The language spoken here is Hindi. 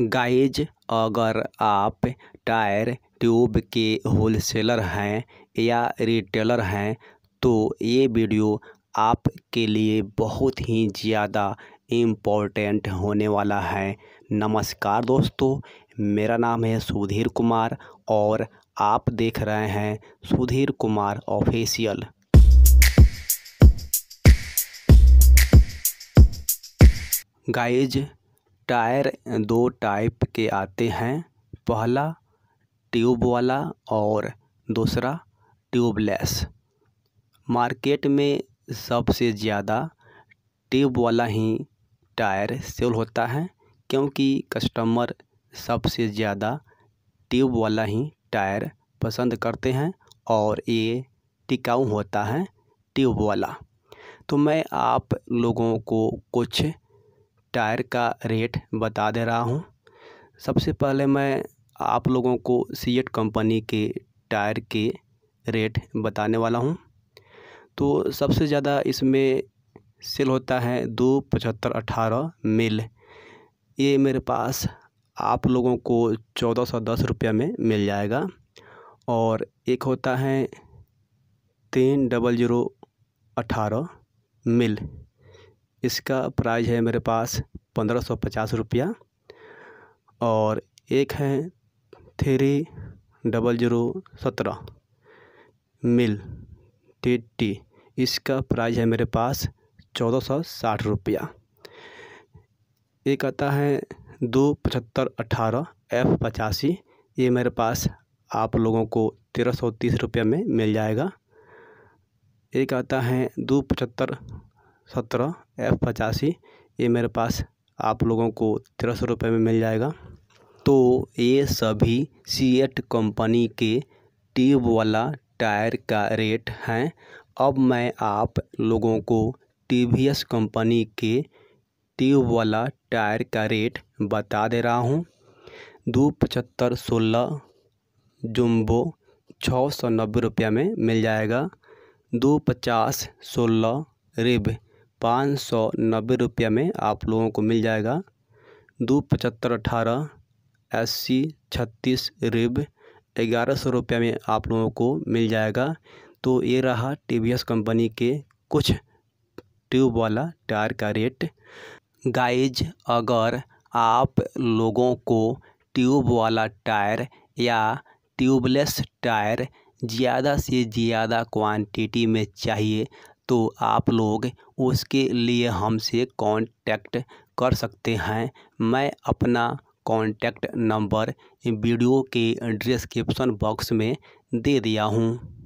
गाइज अगर आप टायर ट्यूब के होलसेलर हैं या रिटेलर हैं तो ये वीडियो आपके लिए बहुत ही ज़्यादा इम्पोर्टेंट होने वाला है नमस्कार दोस्तों मेरा नाम है सुधीर कुमार और आप देख रहे हैं Sudhir Kumar official guys tyre दो टाइप के आते हैं पहला ट्यूब वाला और दूसरा ट्यूबलेस मार्केट में सबसे ज़्यादा ट्यूब वाला ही टायर सेल होता है क्योंकि कस्टमर सबसे ज़्यादा ट्यूब वाला ही टायर पसंद करते हैं और ये टिकाऊ होता है ट्यूब वाला तो मैं आप लोगों को कुछ टायर का रेट बता दे रहा हूँ सबसे पहले मैं आप लोगों को सीएट कंपनी के टायर के रेट बताने वाला हूँ तो सबसे ज़्यादा इसमें सेल होता है दो पचहत्तर अठारह मिल ये मेरे पास आप लोगों को चौदह सौ दस रुपये में मिल जाएगा और एक होता है तीन डबल ज़ीरो अठारह मिल इसका प्राइज़ है मेरे पास पंद्रह सौ पचास रुपया और एक है थ्री डबल ज़ीरो सत्रह मिल टी टी इसका प्राइज़ है मेरे पास चौदह सौ साठ रुपया एक आता है दो पचहत्तर अठारह एफ़ पचासी ये मेरे पास आप लोगों को तेरह सौ तीस रुपये में मिल जाएगा एक आता है दो पचहत्तर सत्रह एफ़ पचासी ये मेरे पास आप लोगों को तेरह सौ रुपये में मिल जाएगा तो ये सभी सी एट कंपनी के ट्यूब वाला टायर का रेट हैं अब मैं आप लोगों को टी वी एस कंपनी के ट्यूब वाला टायर का रेट बता दे रहा हूँ दो पचहत्तर सोलह जुम्बो छः सौ नब्बे रुपये में मिल जाएगा दो पचास सोलह रिब पाँच सौ नब्बे रुपये में आप लोगों को मिल जाएगा दो पचहत्तर अठारह एस सी छत्तीस रिब ग्यारह सौ रुपये में आप लोगों को मिल जाएगा तो ये रहा टी कंपनी के कुछ ट्यूब वाला टायर का रेट गाइज अगर आप लोगों को ट्यूब वाला टायर या ट्यूबलेस टायर ज़्यादा से ज़्यादा क्वांटिटी में चाहिए तो आप लोग उसके लिए हमसे कांटेक्ट कर सकते हैं मैं अपना कांटेक्ट नंबर वीडियो के डिस्क्रिप्शन बॉक्स में दे दिया हूँ